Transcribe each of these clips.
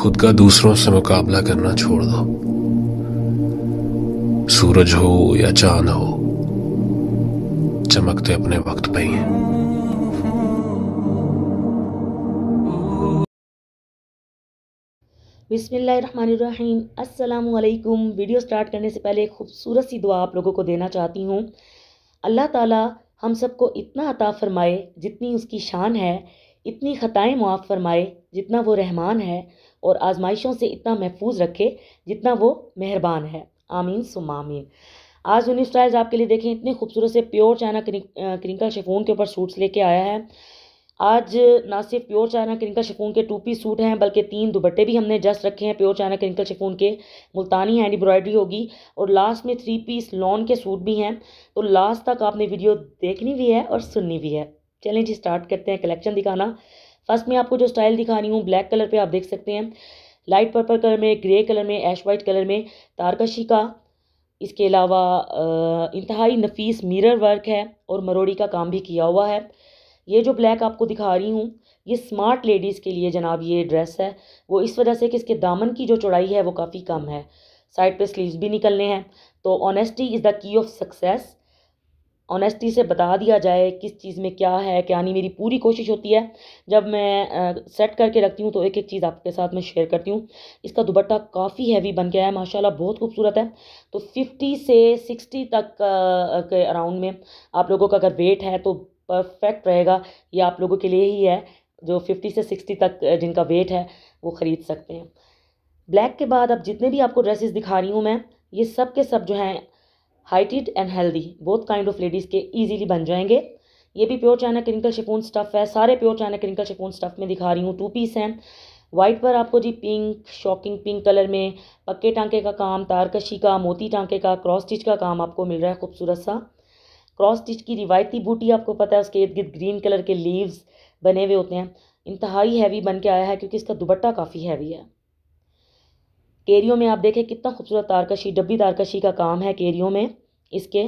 खुद का दूसरों से मुकाबला करना छोड़ दो सूरज हो या चांद हो चमकते अपने वक्त पे ही है बिसमीम अल्लाम वीडियो स्टार्ट करने से पहले एक खूबसूरत सी दुआ आप लोगों को देना चाहती हूँ अल्लाह ताला हम सबको इतना अता फ़रमाए जितनी उसकी शान है इतनी ख़ताएँ मुआफ़ फ़रमाए जितना वो रहमान है और आजमाइशों से इतना महफूज रखे जितना वो मेहरबान है आमीन सुम आमीन आज उन्नीस स्टाइल्स आपके लिए देखें इतने खूबसूरत से प्योर चाइना क्रिंकल शेफोन के ऊपर सूट्स लेके आया है आज ना सिर्फ प्योर चाइना क्रिंकल शिफोन के टू पीस सूट हैं बल्कि तीन दुपट्टे भी हमने जस्ट रखे हैं प्योर चाइना क्रिंकल शिफोन के मुल्तानी हैंड एम्ब्रॉयडरी होगी और लास्ट में थ्री पीस लॉन के सूट भी हैं तो लास्ट तक आपने वीडियो देखनी भी है और सुननी भी है चलें जी स्टार्ट करते हैं कलेक्शन दिखाना फर्स्ट में आपको जो स्टाइल दिखा रही हूँ ब्लैक कलर पर आप देख सकते हैं लाइट पर्पल कलर में ग्रे कलर में एश वाइट कलर में तारकशी का इसके अलावा इंतहाई नफीस मिरर वर्क है और मरोड़ी का काम भी किया हुआ है ये जो ब्लैक आपको दिखा रही हूँ ये स्मार्ट लेडीज़ के लिए जनाब ये ड्रेस है वो इस वजह से कि इसके दामन की जो चौड़ाई है वो काफ़ी कम है साइड पे स्लीव्स भी निकलने हैं तो honesty is the key of success honesty से बता दिया जाए किस चीज़ में क्या है क्या नहीं मेरी पूरी कोशिश होती है जब मैं सेट करके रखती हूँ तो एक एक चीज़ आपके साथ मैं शेयर करती हूँ इसका दुपट्टा काफ़ी हैवी बन गया है माशाल्लाह बहुत खूबसूरत है तो फिफ्टी से सिक्सटी तक के अराउंड में आप लोगों का अगर वेट है तो परफेक्ट रहेगा ये आप लोगों के लिए ही है जो फिफ्टी से सिक्सटी तक जिनका वेट है वो ख़रीद सकते हैं ब्लैक के बाद अब जितने भी आपको ड्रेसेस दिखा रही हूँ मैं ये सब के सब जो हैं हाइटेड एंड हेल्दी बहुत काइंड ऑफ लेडीज़ के ईजिली बन जाएंगे ये भी pure China crinkle chiffon stuff है सारे pure China crinkle chiffon stuff में दिखा रही हूँ टू पीस हैं वाइट पर आपको जी पिंक शॉकिंग पिंक कलर में पक्के टांके का काम तारकशी का मोती टांके का क्रॉस स्टिच का काम आपको मिल रहा है खूबसूरत सा क्रॉस स्टिच की रिवायती बूटी आपको पता है उसके इर्द गिर्द ग्रीन कलर के लीव्स बने हुए होते हैं इंतहाई हैवी बन के आया है क्योंकि इसका दुबट्टा काफ़ी हैवी है केरियों में आप देखें कितना खूबसूरत तारकशी डब्बी तारकशी का काम है केरियों में इसके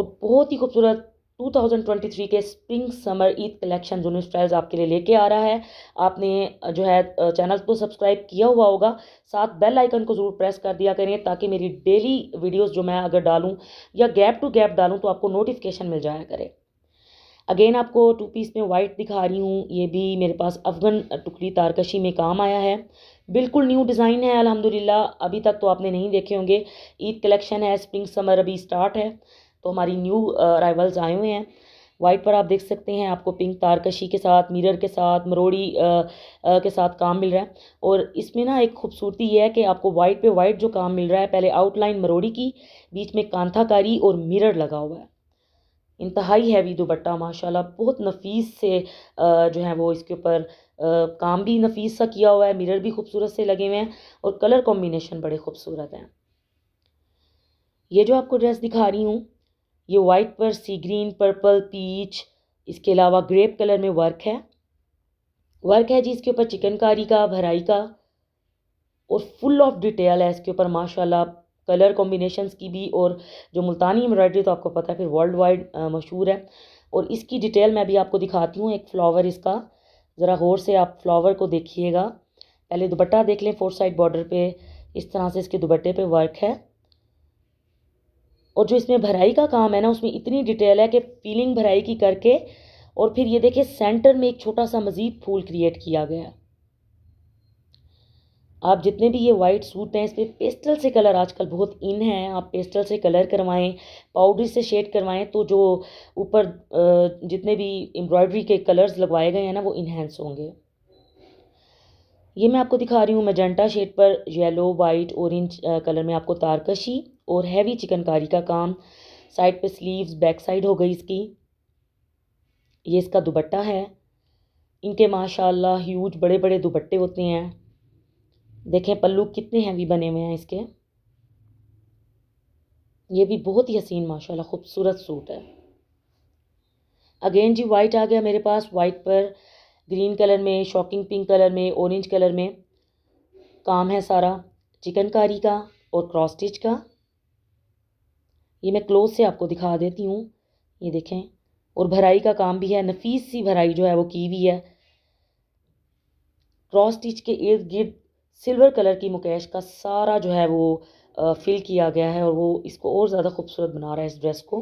और बहुत ही खूबसूरत 2023 के स्प्रिंग समर ईद कलेक्शन जो स्टाइल्स आपके लिए लेके आ रहा है आपने जो है चैनल को सब्सक्राइब किया हुआ होगा साथ बेल आइकन को ज़रूर प्रेस कर दिया करें ताकि मेरी डेली वीडियोस जो मैं अगर डालूं या गैप टू गैप डालूं तो आपको नोटिफिकेशन मिल जाया करें अगेन आपको टू पीस में वाइट दिखा रही हूँ ये भी मेरे पास अफ़गन टुकड़ी तारकशी में काम आया है बिल्कुल न्यू डिज़ाइन है अल्हम्दुलिल्लाह अभी तक तो आपने नहीं देखे होंगे ईद कलेक्शन है स्प्रिंग समर अभी स्टार्ट है तो हमारी न्यू अराइवल्स आए हुए हैं वाइट पर आप देख सकते हैं आपको पिंक तारकशी के साथ मिरर के साथ मरोड़ी के साथ काम मिल रहा है और इसमें ना एक खूबसूरती ये है कि आपको वाइट पे वाइट जो काम मिल रहा है पहले आउटलाइन मरोड़ी की बीच में कांथाकारी और मिरर लगा हुआ है इंतहाई हैवी दुबट्टा माशाल्लाह बहुत नफीस से जो है वो इसके ऊपर काम भी नफीस सा किया हुआ है मिरर भी खूबसूरत से लगे हुए हैं और कलर कॉम्बिनेशन बड़े खूबसूरत हैं ये जो आपको ड्रेस दिखा रही हूँ ये वाइट पर सी ग्रीन पर्पल पीच इसके अलावा ग्रेप कलर में वर्क है वर्क है जी इसके ऊपर चिकनकारी का भराई का और फुल ऑफ डिटेल है इसके ऊपर माशाल्लाह कलर कॉम्बिनेशंस की भी और जो मुल्तानी एम्ब्रॉयडरी तो आपको पता है फिर वर्ल्ड वाइड मशहूर है और इसकी डिटेल मैं भी आपको दिखाती हूँ एक फ्लावर इसका ज़रा गौर से आप फ्लावर को देखिएगा पहले दुपट्टा देख लें फोर साइड बॉर्डर पे इस तरह से इसके दुपट्टे पे वर्क है और जो इसमें भराई का काम है ना उसमें इतनी डिटेल है कि फीलिंग भराई की करके और फिर ये देखिए सेंटर में एक छोटा सा मज़ीद फूल क्रिएट किया गया है आप जितने भी ये वाइट सूट हैं इस पर पेस्टल से कलर आजकल बहुत इन है आप पेस्टल से कलर करवाएं पाउडर से शेड करवाएं तो जो ऊपर जितने भी एम्ब्रॉयडरी के कलर्स लगवाए गए हैं ना वो इन्हेंस होंगे ये मैं आपको दिखा रही हूँ मजेंटा शेड पर येलो वाइट ऑरेंज कलर में आपको तारकशी और हैवी चिकनकारी का काम साइड पर स्लीव्स बैक साइड हो गई इसकी ये इसका दुपट्टा है इनके माशाल्लाह ह्यूज बड़े बड़े दुपट्टे होते हैं देखें पल्लू कितने हैवी बने हुए हैं इसके ये भी बहुत ही हसीन माशाल्लाह खूबसूरत सूट है अगेन जी वाइट आ गया मेरे पास वाइट पर ग्रीन कलर में शॉकिंग पिंक कलर में ऑरेंज कलर में काम है सारा चिकनकारी का और क्रॉस स्टिच का ये मैं क्लोज से आपको दिखा देती हूँ ये देखें और भराई का काम भी है नफीस सी भराई जो है वो की हुई है क्रॉस स्टिच के इर्द गिर्द सिल्वर कलर की मुकेश का सारा जो है वो फिल किया गया है और वो इसको और ज़्यादा खूबसूरत बना रहा है इस ड्रेस को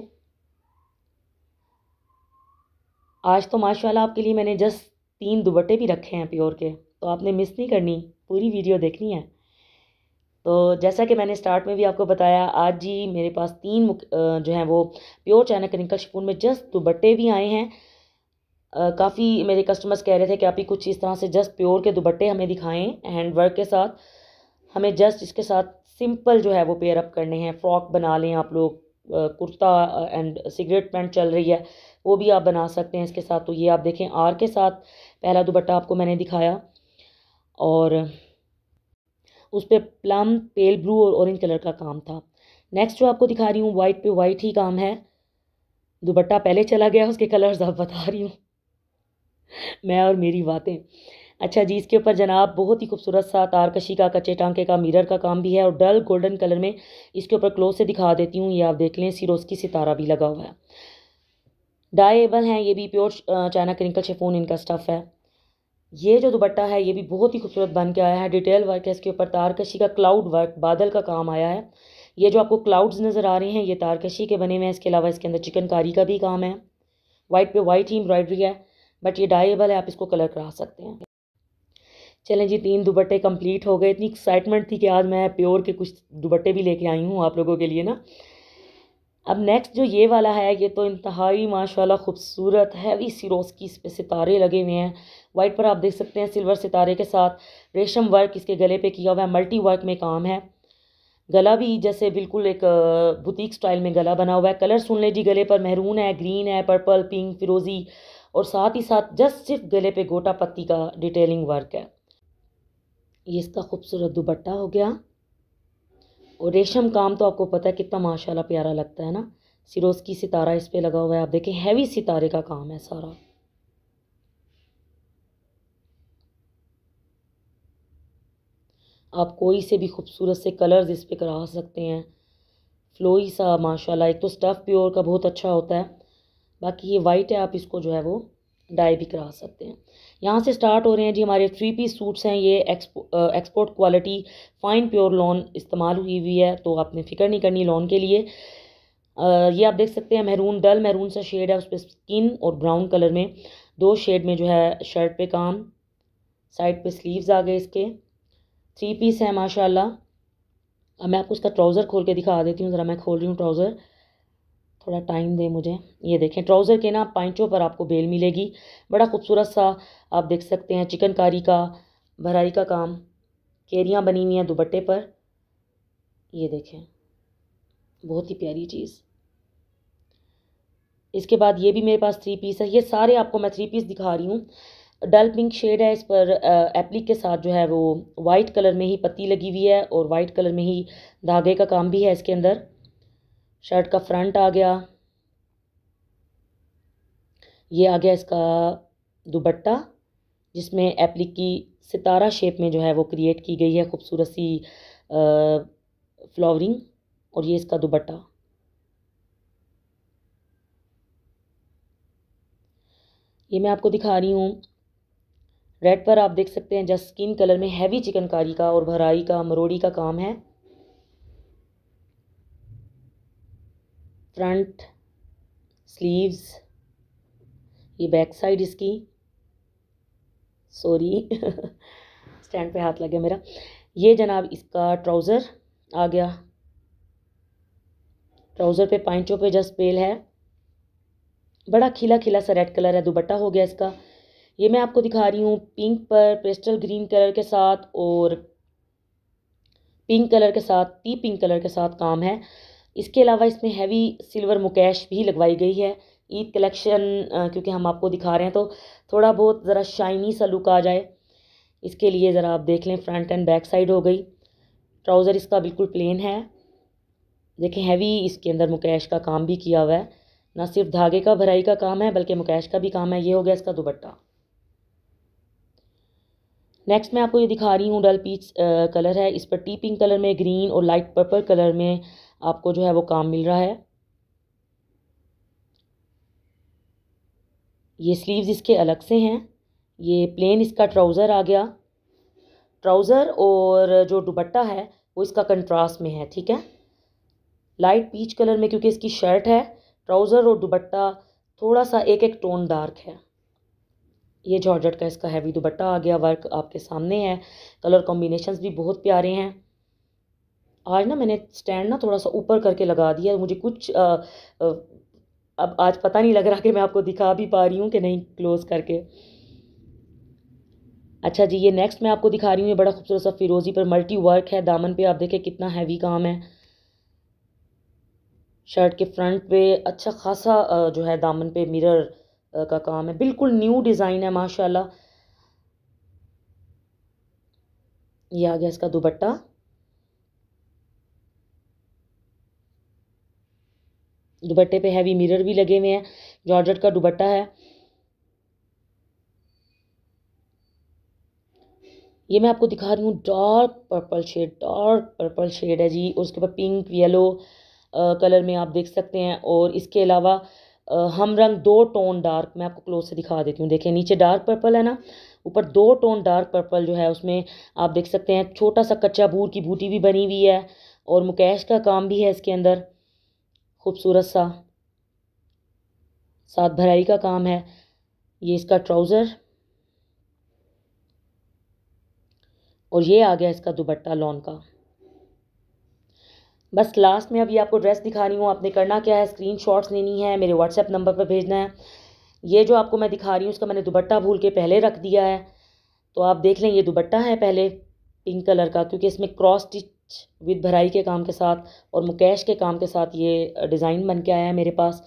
आज तो माशाल्लाह आपके लिए मैंने जस्ट तीन दुबट्टे भी रखे हैं प्योर के तो आपने मिस नहीं करनी पूरी वीडियो देखनी है तो जैसा कि मैंने स्टार्ट में भी आपको बताया आज जी मेरे पास तीन जो हैं वो प्योर चाइना के निकल में जस्ट दुबट्टे भी आए हैं काफ़ी मेरे कस्टमर्स कह रहे थे कि आप ही कुछ इस तरह से जस्ट प्योर के दुपट्टे हमें दिखाएं हैंड वर्क के साथ हमें जस्ट इसके साथ सिंपल जो है वो पेयर अप करने हैं फ्रॉक बना लें आप लोग कुर्ता एंड सिगरेट पैंट चल रही है वो भी आप बना सकते हैं इसके साथ तो ये आप देखें आर के साथ पहला दुपट्टा आपको मैंने दिखाया और उस पर प्लम पेल ब्लू और ऑरेंज कलर का काम था नेक्स्ट जो आपको दिखा रही हूँ वाइट पे वाइट ही काम है दुपट्टा पहले चला गया उसके कलर्स आप बता रही हूँ मैं और मेरी बातें अच्छा जी इसके ऊपर जनाब बहुत ही खूबसूरत सा तारकशी का कच्चे टांके का मिरर का काम भी है और डल गोल्डन कलर में इसके ऊपर क्लोज से दिखा देती हूँ ये आप देख लें की सितारा भी लगा हुआ है डाएबल हैं ये भी प्योर चाइना क्रिंकल शेफोन इनका स्टफ़ है ये जो दुपट्टा है ये भी बहुत ही खूबसूरत बन के आया है डिटेल वर्क है इसके ऊपर तारकशी का क्लाउड वर्क बादल का काम आया है ये जो आपको क्लाउड्स नज़र आ रहे हैं ये तारकशी के बने हुए हैं इसके अलावा इसके अंदर चिकनकारी का भी काम है वाइट पे वाइट ही एम्ब्रॉयडरी है बट ये डाइबल है आप इसको कलर करा सकते हैं चलें जी तीन दुबट्टे कंप्लीट हो गए इतनी एक्साइटमेंट थी कि आज मैं प्योर के कुछ दुबट्टे भी लेके आई हूँ आप लोगों के लिए ना अब नेक्स्ट जो ये वाला है ये तो इंतहाई माशाल्लाह खूबसूरत हैवी सिरोस की इस पर सितारे लगे हुए हैं वाइट पर आप देख सकते हैं सिल्वर सितारे के साथ रेशम वर्क इसके गले पर किया हुआ है मल्टी वर्क में काम है गला भी जैसे बिल्कुल एक बुटीक स्टाइल में गला बना हुआ है कलर सुन लें जी गले पर महरून है ग्रीन है पर्पल पिंक फिरोज़ी और साथ ही साथ जस्ट सिर्फ गले पे गोटा पत्ती का डिटेलिंग वर्क है ये इसका खूबसूरत दुपट्टा हो गया और रेशम काम तो आपको पता है कितना माशाल्लाह प्यारा लगता है ना सिरोज की सितारा इस पर लगा हुआ है आप देखें हैवी सितारे का काम है सारा आप कोई से भी खूबसूरत से कलर्स इस पर करा सकते हैं फ्लोई सा माशाल्लाह एक तो स्टफ़ प्योर का बहुत अच्छा होता है बाकी ये वाइट है आप इसको जो है वो डाई भी करा सकते हैं यहाँ से स्टार्ट हो रहे हैं जी हमारे थ्री पीस सूट्स हैं ये expo export quality fine pure lawn इस्तेमाल हुई हुई है तो आपने फ़िक्र नहीं करनी लॉन के लिए ये आप देख सकते हैं मेहरून डल महरून सा शेड है उस पर स्किन और ब्राउन कलर में दो शेड में जो है शर्ट पे काम साइड पे स्लीव्स आ गए इसके थ्री पीस है माशाल्लाह मैं आपको इसका ट्राउज़र खोल के दिखा देती हूँ ज़रा मैं खोल रही हूँ ट्राउज़र थोड़ा टाइम दें मुझे ये देखें ट्राउज़र के ना पैंटों पर आपको बेल मिलेगी बड़ा खूबसूरत सा आप देख सकते हैं चिकनकारी का भराई का काम केरियाँ बनी हुई हैं दुपट्टे पर ये देखें बहुत ही प्यारी चीज़ इसके बाद ये भी मेरे पास थ्री पीस है ये सारे आपको मैं थ्री पीस दिखा रही हूँ डल पिंक शेड है इस पर एप्लिक के साथ जो है वो वाइट कलर में ही पत्ती लगी हुई है और वाइट कलर में ही धागे का काम भी है इसके अंदर शर्ट का फ्रंट आ गया ये आ गया इसका दुबट्टा जिसमें एप्लिक की सितारा शेप में जो है वो क्रिएट की गई है खूबसूरत सी फ्लावरिंग और ये इसका दुबट्टा ये मैं आपको दिखा रही हूँ रेड पर आप देख सकते हैं जस्ट स्किन कलर में हैवी चिकनकारी का और भराई का मरोड़ी का काम है फ्रंट स्लीव्स ये बैक साइड इसकी सॉरी स्टैंड पे हाथ लग गया मेरा ये जनाब इसका ट्राउज़र आ गया ट्राउज़र पे पाइंचों पे जस्ट बेल है बड़ा खिला खिला सा रेड कलर है दुबट्टा हो गया इसका ये मैं आपको दिखा रही हूँ पिंक पर पेस्टल ग्रीन कलर के साथ और पिंक कलर के साथ टी पिंक कलर के साथ काम है इसके अलावा इसमें हैवी सिल्वर मुकैश भी लगवाई गई है ईद कलेक्शन क्योंकि हम आपको दिखा रहे हैं तो थोड़ा बहुत ज़रा शाइनी सा लुक आ जाए इसके लिए ज़रा आप देख लें फ्रंट एंड बैक साइड हो गई ट्राउज़र इसका बिल्कुल प्लेन है देखें हैवी इसके अंदर मुकेश का काम भी किया हुआ है ना सिर्फ धागे का भराई का काम है बल्कि मुकेश का भी काम है ये हो गया इसका दुपट्टा नेक्स्ट मैं आपको ये दिखा रही हूँ डल पीच कलर है इस पर टी पिंक कलर में ग्रीन और लाइट पर्पल कलर में आपको जो है वो काम मिल रहा है ये स्लीव्स इसके अलग से हैं ये प्लेन इसका ट्राउज़र आ गया ट्राउज़र और जो दुबट्टा है वो इसका कंट्रास्ट में है ठीक है लाइट पीच कलर में क्योंकि इसकी शर्ट है ट्राउज़र और दुबट्टा थोड़ा सा एक एक टोन डार्क है ये जॉर्जट का इसका हैवी दुबट्टा आ गया वर्क आपके सामने है कलर कॉम्बिनेशंस भी बहुत प्यारे हैं आज ना मैंने स्टैंड ना थोड़ा सा ऊपर करके लगा दिया मुझे कुछ आ, आ, अब आज पता नहीं लग रहा कि मैं आपको दिखा भी पा रही हूँ कि नहीं क्लोज़ करके अच्छा जी ये नेक्स्ट मैं आपको दिखा रही हूँ ये बड़ा खूबसूरत सा फिरोज़ी पर मल्टी वर्क है दामन पे आप देखें कितना हैवी काम है शर्ट के फ्रंट पे अच्छा खासा जो है दामन पे मिरर का काम है बिल्कुल न्यू डिज़ाइन है माशाल्लाह ये आ गया इसका दुपट्टा दुपट्टे पे हैवी मिरर भी लगे हुए हैं जॉर्जट का दुबट्टा है ये मैं आपको दिखा रही हूँ dark purple shade dark purple shade है जी और उसके ऊपर पिंक येलो कलर में आप देख सकते हैं और इसके अलावा हम रंग दो टोन डार्क मैं आपको क्लोज से दिखा देती हूँ देखें नीचे डार्क पर्पल है ना ऊपर दो टोन डार्क पर्पल जो है उसमें आप देख सकते हैं छोटा सा कच्चा बूर की बूटी भी बनी हुई है और मुकेश का काम भी है इसके अंदर खूबसूरत सा सात भराई का काम है ये इसका ट्राउज़र और ये आ गया इसका दुबट्टा लॉन का बस लास्ट में अभी आपको ड्रेस दिखा रही हूँ आपने करना क्या है स्क्रीन शॉट्स लेनी है मेरे व्हाट्सएप नंबर पर भेजना है ये जो आपको मैं दिखा रही हूँ उसका मैंने दुबट्टा भूल के पहले रख दिया है तो आप देख लें ये दुबट्टा है पहले पिंक कलर का क्योंकि इसमें क्रॉस स्टिच विद भराई के काम के साथ और मुकेश के काम के साथ ये डिज़ाइन बन के आया है मेरे पास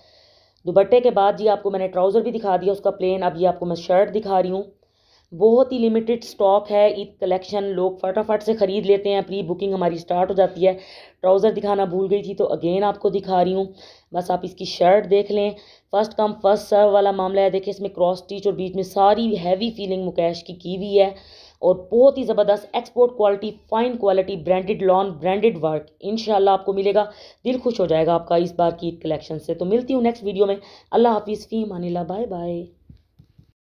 दुपट्टे के बाद जी आपको मैंने ट्राउज़र भी दिखा दिया उसका प्लेन अब ये आपको मैं शर्ट दिखा रही हूँ बहुत ही लिमिटेड स्टॉक है ईद कलेक्शन लोग फटाफट से ख़रीद लेते हैं प्री बुकिंग हमारी स्टार्ट हो जाती है ट्राउज़र दिखाना भूल गई थी तो अगेन आपको दिखा रही हूँ बस आप इसकी शर्ट देख लें फर्स्ट कम फर्स्ट सर्व वाला मामला है देखिए इसमें क्रॉस स्टिच और बीच में सारी हैवी फीलिंग मुकेश की की हुई है और बहुत ही ज़बरदस्त export quality fine quality branded lawn branded work इन आपको मिलेगा दिल खुश हो जाएगा आपका इस बार की कलेक्शन से तो मिलती हूँ नेक्स्ट वीडियो में अल्लाह हाफिज़ फ़ी मानी बाय बाय